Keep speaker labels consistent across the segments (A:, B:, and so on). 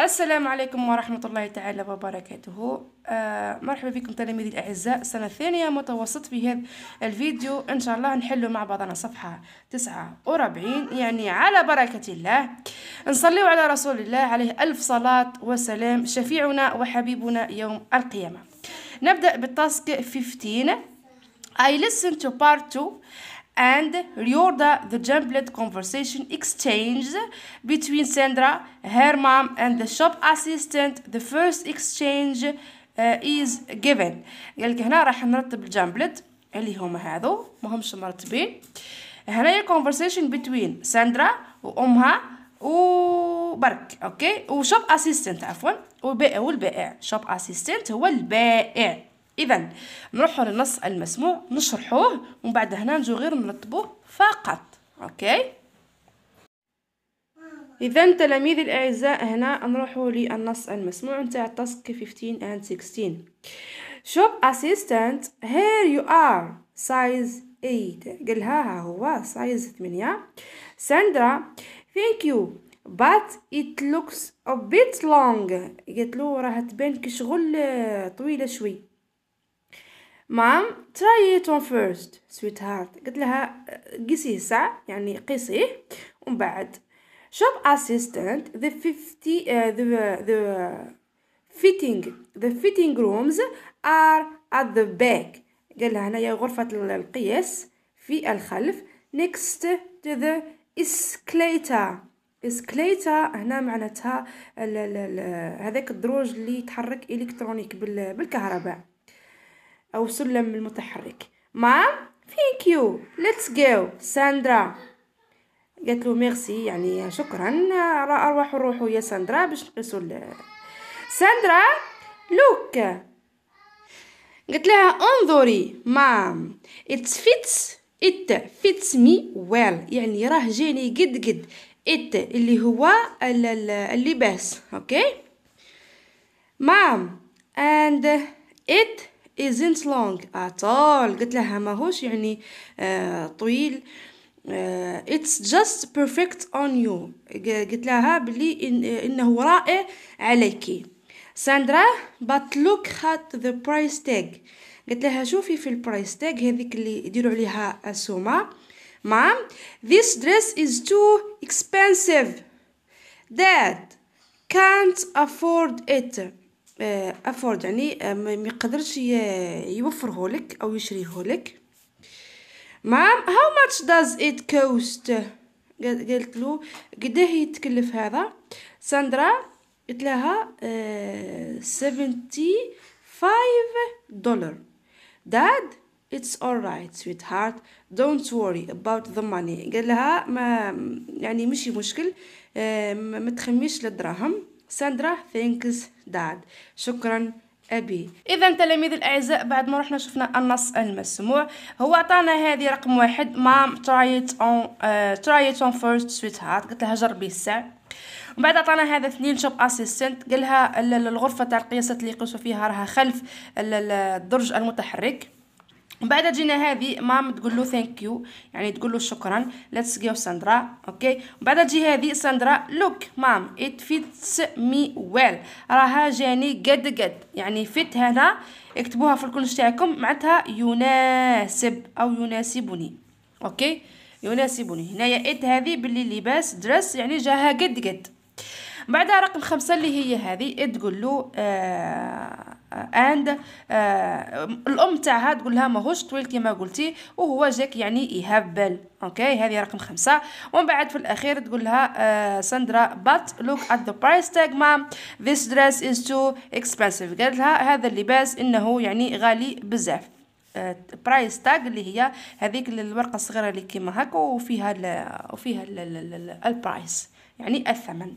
A: السلام عليكم ورحمة الله تعالى وبركاته آه، مرحبا بكم تلاميذي الأعزاء سنة ثانية متوسط في هذا الفيديو إن شاء الله نحلوا مع بعضنا صفحة تسعة وربعين يعني على بركة الله نصلي على رسول الله عليه ألف صلاة وسلام شفيعنا وحبيبنا يوم القيامة نبدأ بالتاسك 15 I listen to part 2 and reorder the jumbled conversation exchange between Sandra, her mom, and the shop assistant. The first exchange uh, is given. قال هنا راح نرتب الجامبلت اللي هما هادو ما همش مرتبين هنا هي conversation between Sandra وامها وبرك اوكي وشوب اسيستنت عفوا والبائع شوب اسيستنت هو البائع اذا نروحوا للنص المسموع نشرحوه ومن بعد هنا نجو غير نرتبوه فقط اوكي اذا تلاميذي الاعزاء هنا نروحوا للنص المسموع نتاع التاسك 15 and 16 شوب اسيستنت هير يو ار سايز 8 قال ها هو سايز 8 ساندرا ثانك يو but it looks a bit long قالت له راه تبان كي شغل طويله شوي مام تراي it on first sweetheart قلت لها قيسيه ساعة يعني قيسيه ومن بعد shop assistant the 50 uh, the the fitting the fitting rooms are at the back قال لها هنايا غرفة القياس في الخلف next to the escalator اسكليتا هنا معناتها هذاك الدروج اللي يتحرك الكترونيك بالكهرباء أو سلم المتحرك مام ثانك يو ليتس جو ساندرا قالت له ميرسي يعني شكرا أرواح روحوا يا ساندرا باش نقيسوا ساندرا لوك قلت لها انظري مام it fits it fits me well يعني راه جاني قد قد it اللي هو اللباس اوكي مام and it isn't long at all قلت لها ماهوش يعني آه، طويل آه، it's just perfect on you قلت لها بلي إن انه رائع عليك ساندرا but look at the price tag قلت لها شوفي في البرايس تاج هذيك اللي يديروا عليها السومه مام this dress is too expensive dad can't afford it آه، افورد يعني آه، ما يقدرش يوفرهولك او يشريهولك مام هاو ماتش داز ات كوست قالت له قداه يتكلف هذا ساندرا قلت لها 75 دولار داد اتس رايت سويت هارت دونت وري اباوت ذا ماني قال لها ما يعني مشي مشكل آه، ما تخميش للدراهم ساندرا ثينكس داد شكرا أبي إذا تلاميذ الأعزاء بعد ما رحنا شفنا النص المسموع هو عطانا هذه رقم واحد مام ترايت اون ترايت اون فيرست سويت هارت قلت لها جربي الساع ومن بعد عطانا هذا اثنين شوب اسيستنت قالها الغرفه تاع القياسات اللي يقيسوا فيها راها خلف الدرج المتحرك من بعد جينا هذه مام تقول له ثانك يو يعني تقول له شكرا ليتس جو ساندرا اوكي من بعد تجي هذه ساندرا لوك مام ات فيتس مي ويل راها جاني قد قد يعني فيت هنا اكتبوها في الكلش تاعكم معناتها يناسب او يناسبني اوكي يناسبني هنايا ات هذه باللي لباس درس يعني جاها قد قد بعدها رقم خمسة اللي هي هذه تقول له آه اند الام تاعها تقول لها ماهوش طويل كما قلتي وهو جاك يعني يهبل اوكي هذه رقم خمسة ومن بعد في الاخير تقول لها ساندرا بات لوك ات ذا برايس تاغ مام ذيس دريس از تو اكسبنسيف قالت لها هذا اللباس انه يعني غالي بزاف برايس تاغ اللي هي هذيك الورقه الصغيره اللي كيما هكا وفيها ال وفيها البرايس يعني الثمن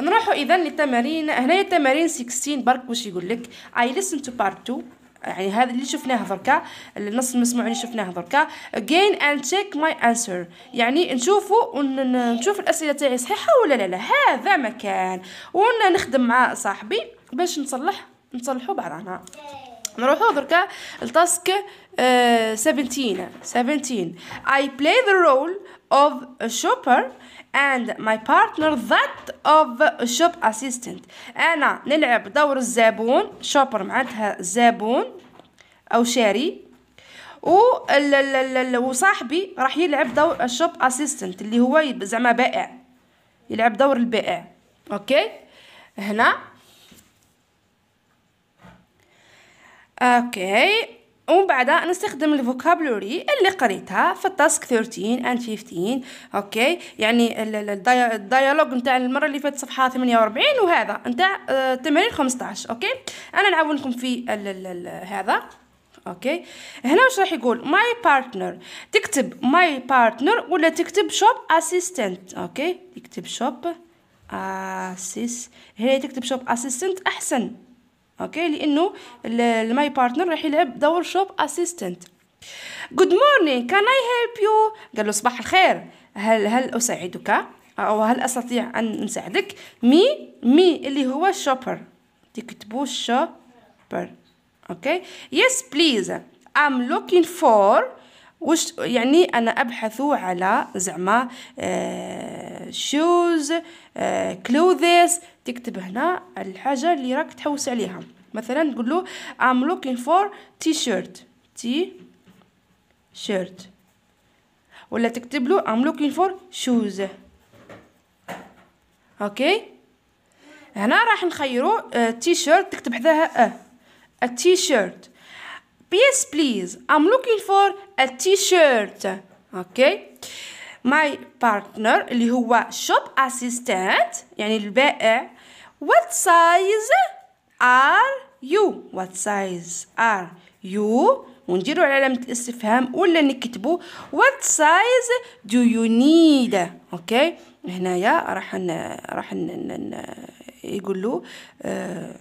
A: نروحوا اذا للتمارين هنايا التمارين 16 برك واش يقول لك اي ليسن تو بارت 2 يعني هذا اللي شفناه دركا النص المسموع اللي شفناه دركا again and check my answer يعني نشوفوا ونشوف الاسئله تاعي صحيحه ولا لا لا هذا مكان وانا نخدم مع صاحبي باش نصلح نصلحوا بعضنا نروحو دركا لتاسك آه، سبنتين سبنتين I play the role of a shopper and my partner that of a shop assistant انا نلعب دور الزبون شوبر معناتها زبون او شاري و وصاحبي راح يلعب دور الشوب اسيستنت اللي هو زعما بائع يلعب دور البائع اوكي هنا اوكي ومن وبعدها نستخدم الفوكابلوري اللي قريتها في التاسك 13 اند 15 اوكي يعني الديالوج نتاع المره اللي فاتت صفحه 48 وهذا نتاع التمرين آه، 15 اوكي انا نعاونكم في ال ال ال هذا اوكي هنا واش راح يقول ماي بارتنر تكتب ماي بارتنر ولا تكتب شوب اسيستنت اوكي تكتب شوب اسيس هي تكتب شوب اسيستنت احسن اوكي لانه الماي بارتنر راح يلعب دور شوب اسيستنت جود مورنينغ كان اي هيلب يو قال له صباح الخير هل هل اساعدك او هل استطيع ان نساعدك مي مي اللي هو شوبر تكتبوا شوبر اوكي يس بليز ام لوكين فور وش يعني انا ابحث على زعما شوز آه، كلوذس تكتب هنا الحاجه اللي راك تحوس عليها مثلا تقول له I'm looking for t-shirt t-shirt ولا تكتب له I'm looking for shoes اوكي هنا راح نخيرو t-shirt تكتب حداها اه a t-shirt Yes please I'm looking for a t-shirt اوكي my partner اللي هو shop assistant يعني البائع What size are you What size are you ونديروا على علامة الاستفهام ولا نكتبوا What size do you need أوكي هنايا راح ن... راح ن... ن... ن... يقول له آه،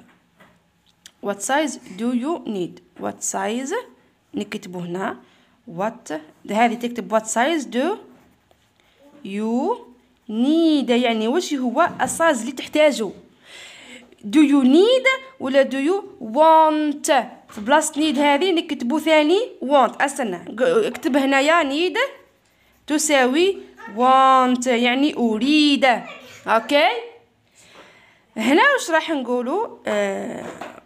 A: What size do you need What size نكتبوا هنا What هذه تكتب What size do you need يعني وش هو السايز اللي تحتاجه do you need ولا do you want في بلاصة need هذه نكتبو ثاني want استنى اكتب هنايا need تساوي want يعني أريد أوكي هنا واش راح نقولو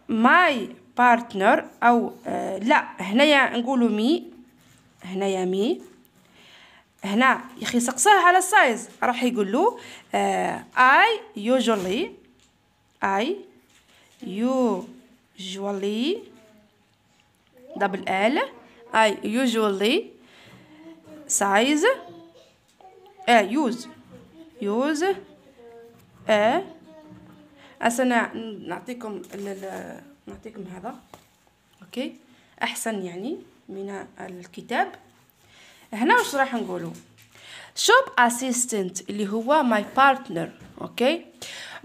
A: ماي آه، بارتنر أو آه، لا هنايا نقولو مي هنايا مي هنا يخي سقساه على السايز راح يقول له آه، اي I usually I usually double L I usually size uh, use use a أنا نعطيكم ال نعطيكم هذا أوكي أحسن يعني من الكتاب هنا واش راح نقولوا شوب اسيستنت اللي هو ماي بارتنر اوكي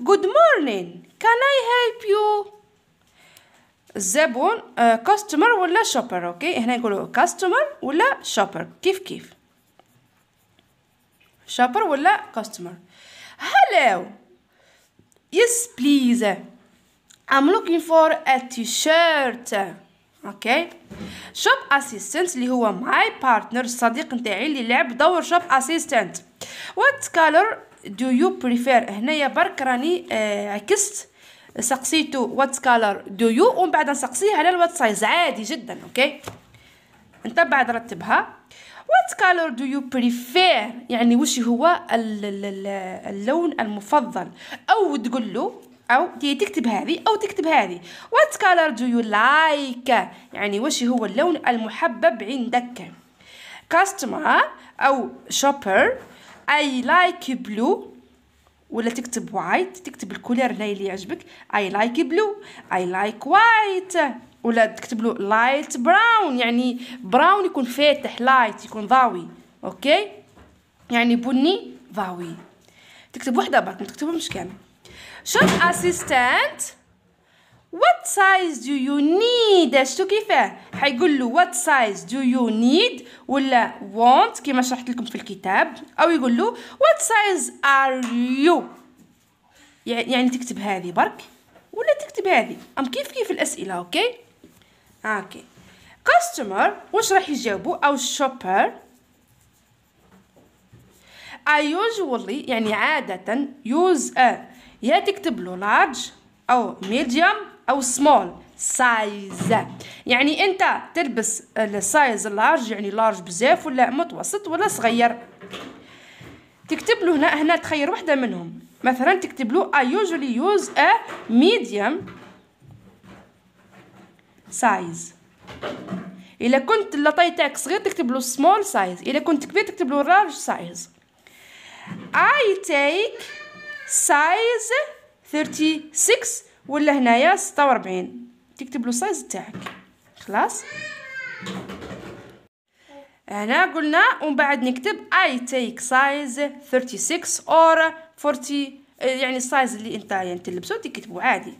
A: Good morning. Can I help you? الزبون كاستمر uh, ولا شوبر اوكي هنا يقولوا كاستمر ولا شوبر كيف كيف شوبر ولا كاستمر هلو يس بليز ام looking فور ا تي شيرت اوكي شوب اسيستنت اللي هو ماي بارتنر الصديق نتاعي اللي لعب دور شوب اسيستنت وات كالر دو يو بريفير هنايا برك راني آه، عكست سقسيتو وات كالر دو يو ومن بعد نسقسيه على الوات سايز عادي جدا اوكي انت بعد رتبها وات كالر دو يو بريفير يعني وش هو اللون المفضل او تقول له او تكتب هذه او تكتب هذه وات كالر دو يو لايك يعني وش هو اللون المحبب عندك كاستمر او شوبر اي لايك بلو ولا تكتب وايت تكتب الكولير هنايا اللي يعجبك اي لايك بلو اي لايك وايت ولا تكتب له لايت براون يعني براون يكون فاتح لايت يكون ضاوي اوكي يعني بني ضاوي تكتب وحده برك ما تكتبهمش كامل شوف اسيستانت what size do you need شتو كيفاه حيقول له what size do you need ولا want كما شرحت لكم في الكتاب او يقول له what size are you يعني تكتب هذه برك ولا تكتب هذه ام كيف كيف الاسئله اوكي اوكي customer واش راح يجاوبوا او shopper I usually يعني عادة use a يا تكتب له large أو medium او سمول سايز يعني انت تلبس السايز لارج يعني لارج بزاف ولا متوسط ولا صغير تكتب له هنا هنا تخير وحده منهم مثلا تكتب له I usually use a medium size الا كنت لاطاي تاعك صغير تكتب له small size الا كنت كبير تكتب له large size I take size 36 ولا هنايا 46 وربعين تكتب له سايز تاعك خلاص هنا قلنا ومن بعد نكتب I take size 36 or 40 يعني السايز اللي انت يعني تلبسو تكتبو عادي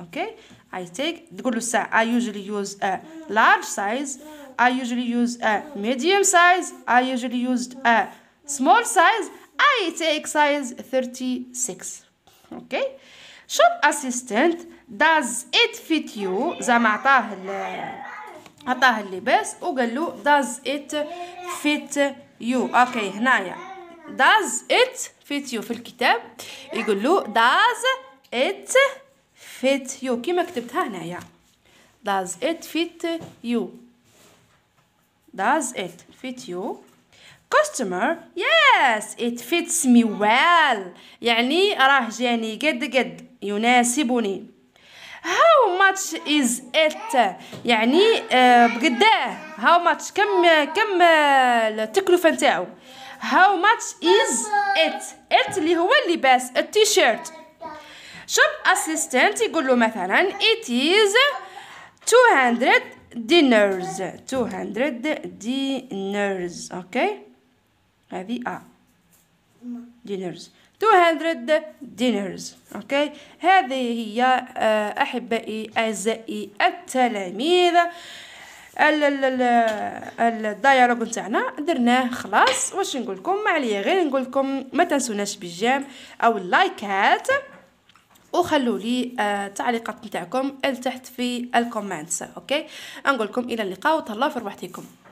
A: اوكي I take تقول له الساعة I usually use a large size I usually use a medium size I usually يوز a small size I take size 36 اوكي شوب اسيستنت داز ات فيت يو زعما عطاه عطاه اللباس وقال له داز ات فيت يو اوكي هنايا داز ات فيت يو في الكتاب يقول له داز ات فيت يو كيما كتبتها هنايا داز ات فيت يو داز ات فيت يو كاستمر يس ات فيتس مي ويل يعني راه جاني قد قد يناسبني هاو ماتش از ات يعني بقداه هاو ماتش كم كم آه، التكلفه نتاعو هاو ماتش از ات ات اللي هو اللباس التيشيرت شوب اسيستنت يقول له مثلا ات از 200 دينرز 200 دينرز اوكي هذه ا آه، دينرز 200 دينرز اوكي هذه هي آه، احبائي اعزائي التلاميذ الديالوج نتاعنا درناه خلاص واش نقول لكم عليا غير نقول لكم ما تنسوناش بالجام او اللايكات وخلوا لي التعليقات آه، نتاعكم لتحت في الكومنتس اوكي نقول لكم الى اللقاء وتهلاو في رواحتكم